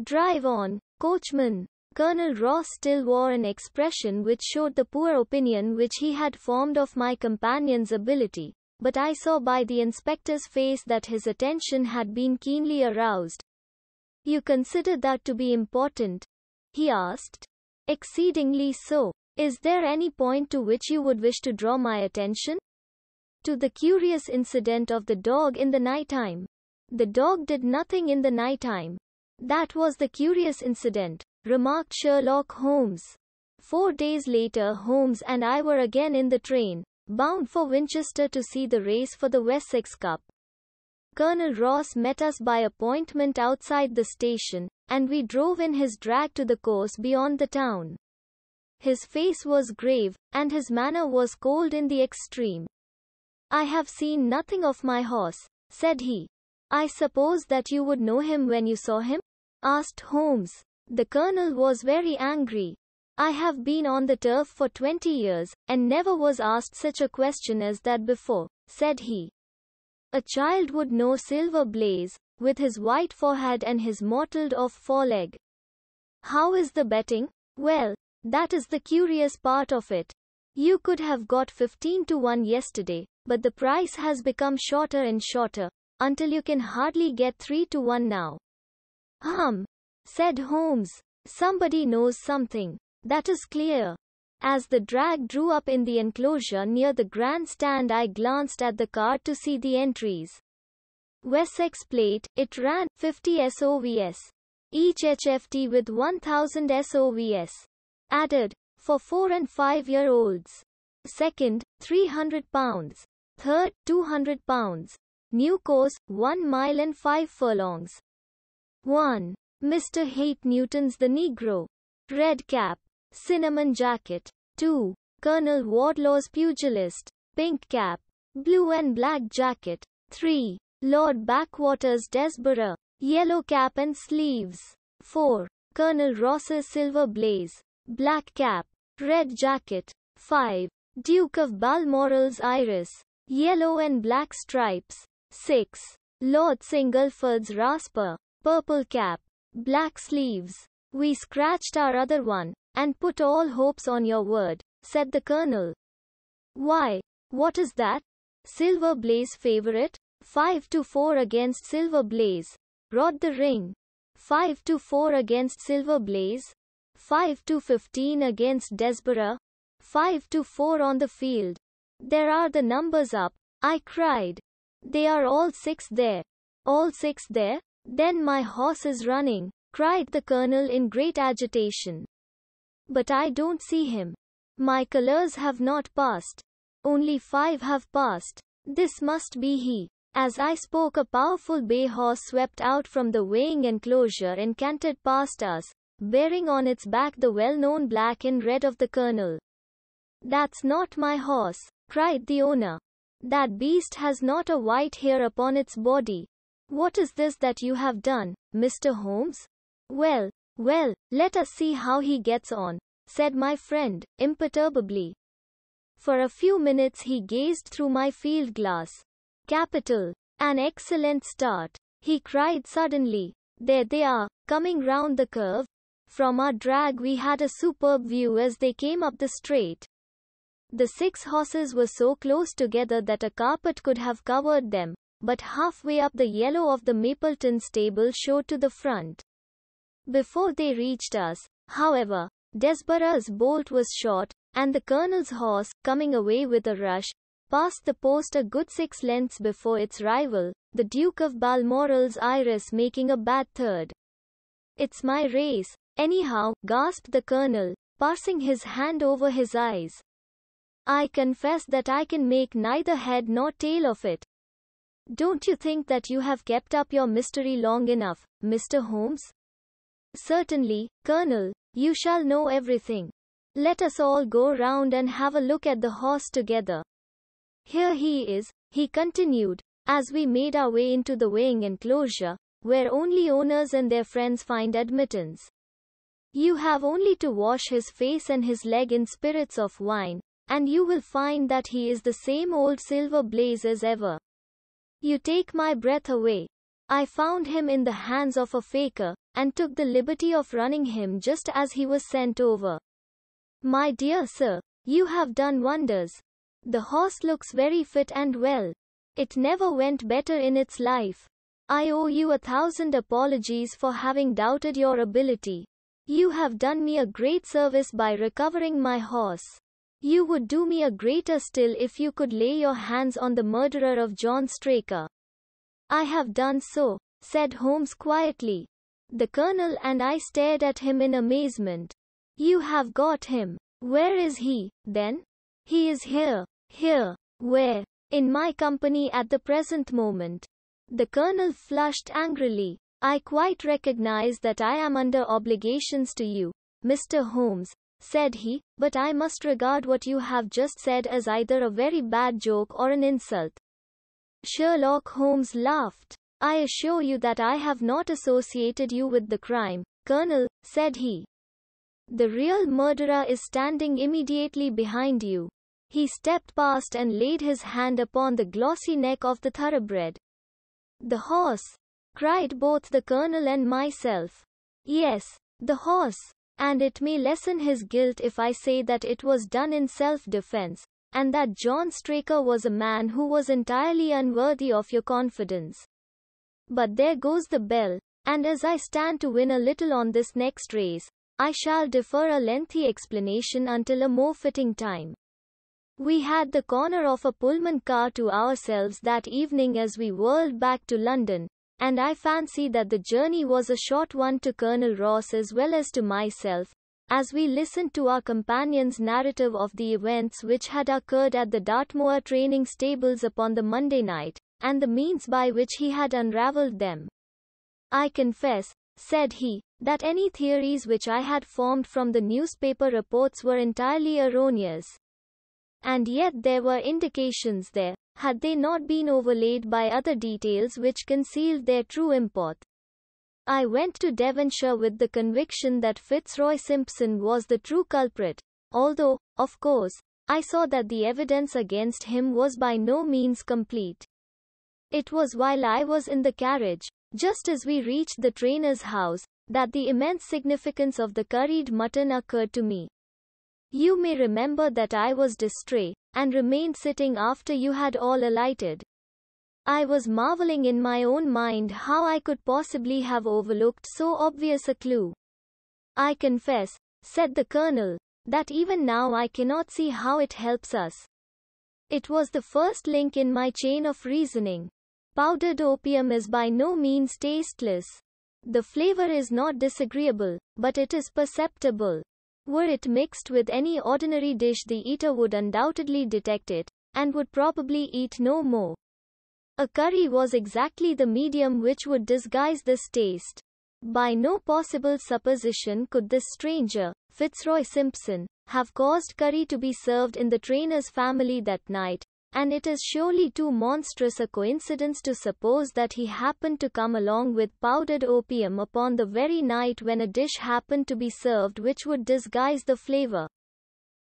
Drive on, coachman. Colonel Ross still wore an expression which showed the poor opinion which he had formed of my companion's ability, but I saw by the inspector's face that his attention had been keenly aroused. You consider that to be important? he asked. Exceedingly so. Is there any point to which you would wish to draw my attention? To the curious incident of the dog in the night time. The dog did nothing in the night time. That was the curious incident remarked Sherlock Holmes. Four days later, Holmes and I were again in the train, bound for Winchester to see the race for the Wessex Cup. Colonel Ross met us by appointment outside the station, and we drove in his drag to the course beyond the town. His face was grave, and his manner was cold in the extreme. I have seen nothing of my horse, said he. I suppose that you would know him when you saw him? asked Holmes. The colonel was very angry. I have been on the turf for 20 years, and never was asked such a question as that before, said he. A child would know Silver Blaze, with his white forehead and his mottled off foreleg. How is the betting? Well, that is the curious part of it. You could have got 15 to 1 yesterday, but the price has become shorter and shorter, until you can hardly get 3 to 1 now. Hum, said Holmes. Somebody knows something. That is clear. As the drag drew up in the enclosure near the grandstand, I glanced at the card to see the entries. Wessex plate, it ran 50 SOVS. Each HFT with 1000 SOVS. Added for 4 and 5 year olds. Second, 300 pounds. Third, 200 pounds. New course, 1 mile and 5 furlongs. 1. Mr. Hate Newton's The Negro. Red Cap. Cinnamon Jacket. 2. Colonel Wardlaw's Pugilist. Pink Cap. Blue and Black Jacket. 3. Lord Backwater's Desborough. Yellow Cap and Sleeves. 4. Colonel Ross's Silver Blaze. Black Cap. Red Jacket. 5. Duke of Balmoral's Iris. Yellow and Black Stripes. 6. Lord Singleford's Rasper. Purple Cap. Black sleeves. We scratched our other one, and put all hopes on your word, said the colonel. Why? What is that? Silver Blaze favorite? 5 to 4 against Silver Blaze. Rod the ring. 5 to 4 against Silver Blaze. 5 to 15 against Desborough. 5 to 4 on the field. There are the numbers up, I cried. They are all six there. All six there? Then my horse is running, cried the colonel in great agitation. But I don't see him. My colors have not passed. Only five have passed. This must be he. As I spoke, a powerful bay horse swept out from the weighing enclosure and cantered past us, bearing on its back the well known black and red of the colonel. That's not my horse, cried the owner. That beast has not a white hair upon its body. What is this that you have done, Mr. Holmes? Well, well, let us see how he gets on, said my friend, imperturbably. For a few minutes he gazed through my field glass. Capital. An excellent start, he cried suddenly. There they are, coming round the curve. From our drag we had a superb view as they came up the straight. The six horses were so close together that a carpet could have covered them, but halfway up the yellow of the Mapleton stable showed to the front. Before they reached us, however, Desborough's bolt was shot, and the colonel's horse, coming away with a rush, passed the post a good six lengths before its rival, the Duke of Balmoral's Iris making a bad third. It's my race, anyhow, gasped the colonel, passing his hand over his eyes. I confess that I can make neither head nor tail of it. Don't you think that you have kept up your mystery long enough, Mr. Holmes? Certainly, Colonel, you shall know everything. Let us all go round and have a look at the horse together. Here he is, he continued, as we made our way into the weighing enclosure, where only owners and their friends find admittance. You have only to wash his face and his leg in spirits of wine, and you will find that he is the same old silver blaze as ever. You take my breath away. I found him in the hands of a faker, and took the liberty of running him just as he was sent over. My dear sir, you have done wonders. The horse looks very fit and well. It never went better in its life. I owe you a thousand apologies for having doubted your ability. You have done me a great service by recovering my horse. You would do me a greater still if you could lay your hands on the murderer of John Straker. I have done so, said Holmes quietly. The colonel and I stared at him in amazement. You have got him. Where is he, then? He is here. Here. Where? In my company at the present moment. The colonel flushed angrily. I quite recognize that I am under obligations to you, Mr. Holmes, said he, but I must regard what you have just said as either a very bad joke or an insult. Sherlock Holmes laughed. I assure you that I have not associated you with the crime, Colonel, said he. The real murderer is standing immediately behind you. He stepped past and laid his hand upon the glossy neck of the thoroughbred. The horse! cried both the colonel and myself. Yes, the horse! And it may lessen his guilt if I say that it was done in self-defense, and that John Straker was a man who was entirely unworthy of your confidence. But there goes the bell, and as I stand to win a little on this next race, I shall defer a lengthy explanation until a more fitting time. We had the corner of a Pullman car to ourselves that evening as we whirled back to London, and I fancy that the journey was a short one to Colonel Ross as well as to myself, as we listened to our companion's narrative of the events which had occurred at the Dartmoor training stables upon the Monday night, and the means by which he had unravelled them. I confess, said he, that any theories which I had formed from the newspaper reports were entirely erroneous. And yet there were indications there, had they not been overlaid by other details which concealed their true import. I went to Devonshire with the conviction that Fitzroy Simpson was the true culprit, although, of course, I saw that the evidence against him was by no means complete. It was while I was in the carriage, just as we reached the trainer's house, that the immense significance of the curried mutton occurred to me. You may remember that I was distrait, and remained sitting after you had all alighted. I was marveling in my own mind how I could possibly have overlooked so obvious a clue. I confess, said the colonel, that even now I cannot see how it helps us. It was the first link in my chain of reasoning. Powdered opium is by no means tasteless. The flavor is not disagreeable, but it is perceptible. Were it mixed with any ordinary dish the eater would undoubtedly detect it, and would probably eat no more. A curry was exactly the medium which would disguise this taste. By no possible supposition could this stranger, Fitzroy Simpson, have caused curry to be served in the trainer's family that night, and it is surely too monstrous a coincidence to suppose that he happened to come along with powdered opium upon the very night when a dish happened to be served which would disguise the flavor.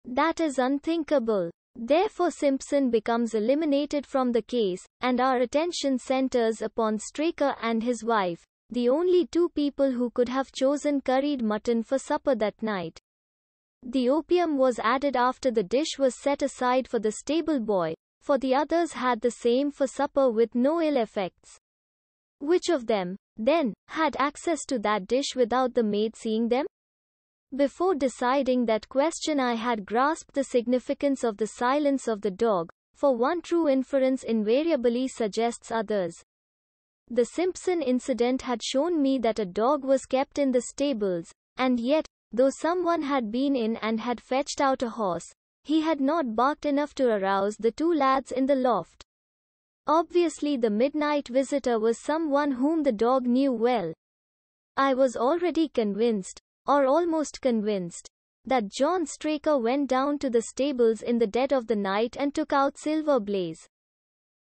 That is unthinkable. Therefore Simpson becomes eliminated from the case, and our attention centers upon Straker and his wife, the only two people who could have chosen curried mutton for supper that night. The opium was added after the dish was set aside for the stable boy, for the others had the same for supper with no ill effects. Which of them, then, had access to that dish without the maid seeing them? Before deciding that question, I had grasped the significance of the silence of the dog, for one true inference invariably suggests others. The Simpson incident had shown me that a dog was kept in the stables, and yet, though someone had been in and had fetched out a horse, he had not barked enough to arouse the two lads in the loft. Obviously the midnight visitor was someone whom the dog knew well. I was already convinced, or almost convinced, that John Straker went down to the stables in the dead of the night and took out Silver Blaze.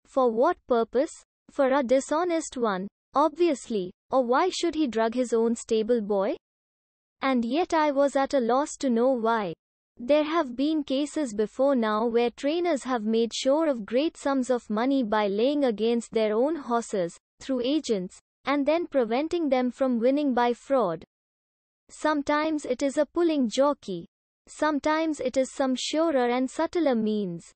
For what purpose? For a dishonest one, obviously, or why should he drug his own stable boy? And yet I was at a loss to know why. There have been cases before now where trainers have made sure of great sums of money by laying against their own horses, through agents, and then preventing them from winning by fraud. Sometimes it is a pulling jockey. Sometimes it is some surer and subtler means.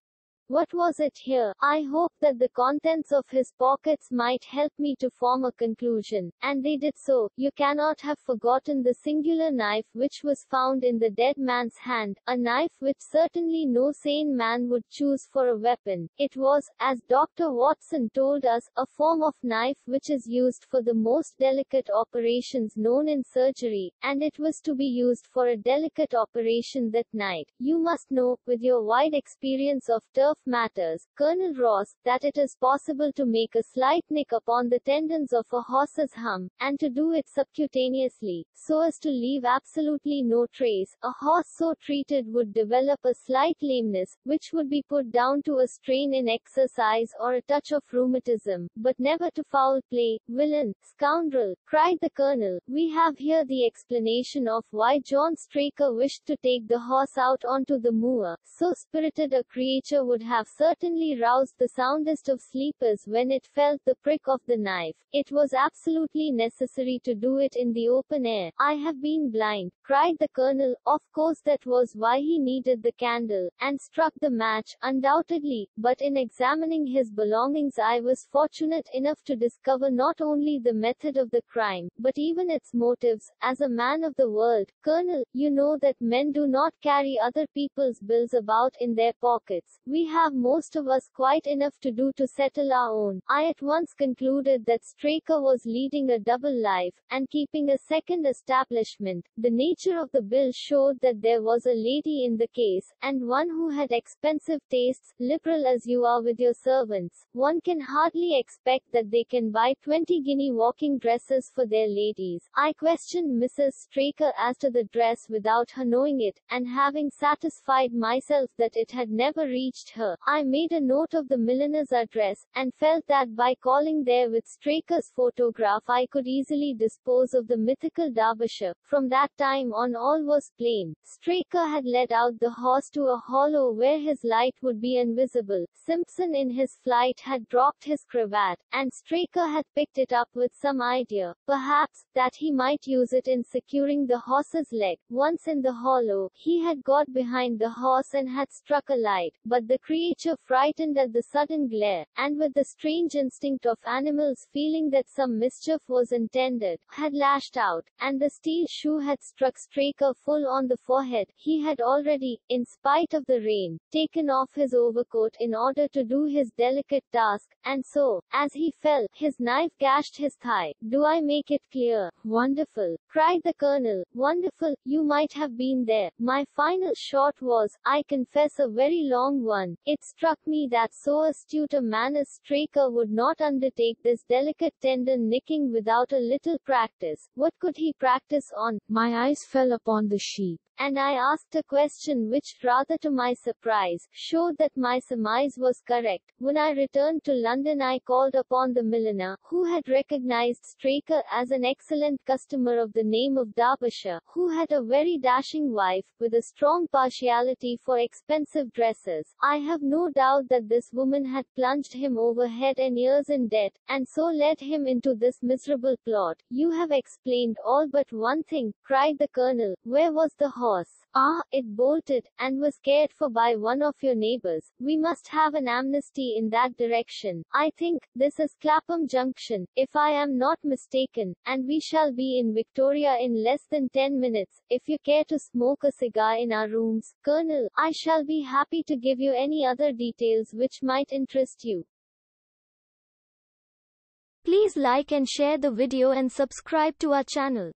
What was it here? I hope that the contents of his pockets might help me to form a conclusion, and they did so. You cannot have forgotten the singular knife which was found in the dead man's hand, a knife which certainly no sane man would choose for a weapon. It was, as Dr. Watson told us, a form of knife which is used for the most delicate operations known in surgery, and it was to be used for a delicate operation that night. You must know, with your wide experience of turf matters, Colonel Ross, that it is possible to make a slight nick upon the tendons of a horse's hum, and to do it subcutaneously, so as to leave absolutely no trace. A horse so treated would develop a slight lameness, which would be put down to a strain in exercise or a touch of rheumatism, but never to foul play. Villain, scoundrel, cried the colonel, we have here the explanation of why John Straker wished to take the horse out onto the moor, so spirited a creature would have certainly roused the soundest of sleepers when it felt the prick of the knife. It was absolutely necessary to do it in the open air. I have been blind, cried the colonel. Of course that was why he needed the candle, and struck the match, undoubtedly, but in examining his belongings I was fortunate enough to discover not only the method of the crime, but even its motives. As a man of the world, Colonel, you know that men do not carry other people's bills about in their pockets. We have have most of us quite enough to do to settle our own. I at once concluded that Straker was leading a double life, and keeping a second establishment. The nature of the bill showed that there was a lady in the case, and one who had expensive tastes, liberal as you are with your servants. One can hardly expect that they can buy 20 guinea walking dresses for their ladies. I questioned Mrs. Straker as to the dress without her knowing it, and having satisfied myself that it had never reached her, I made a note of the milliner's address, and felt that by calling there with Straker's photograph I could easily dispose of the mythical Derbyshire. From that time on all was plain. Straker had led out the horse to a hollow where his light would be invisible. Simpson in his flight had dropped his cravat, and Straker had picked it up with some idea, perhaps, that he might use it in securing the horse's leg. Once in the hollow, he had got behind the horse and had struck a light, but the creature frightened at the sudden glare, and with the strange instinct of animals feeling that some mischief was intended, had lashed out, and the steel shoe had struck Straker full on the forehead. He had already, in spite of the rain, taken off his overcoat in order to do his delicate task, and so, as he fell, his knife gashed his thigh. Do I make it clear? Wonderful, cried the colonel. Wonderful, you might have been there. My final shot was, I confess, a very long one, it struck me that so astute a man as Straker would not undertake this delicate tendon nicking without a little practice. What could he practice on? My eyes fell upon the sheep and I asked a question which, rather to my surprise, showed that my surmise was correct. When I returned to London I called upon the milliner, who had recognized Straker as an excellent customer of the name of Derbyshire, who had a very dashing wife, with a strong partiality for expensive dresses. I have no doubt that this woman had plunged him over head and ears in debt, and so led him into this miserable plot. You have explained all but one thing, cried the colonel. Where was the horse? horse. Ah, it bolted, and was cared for by one of your neighbors. We must have an amnesty in that direction. I think, this is Clapham Junction, if I am not mistaken, and we shall be in Victoria in less than 10 minutes. If you care to smoke a cigar in our rooms, Colonel, I shall be happy to give you any other details which might interest you. Please like and share the video and subscribe to our channel.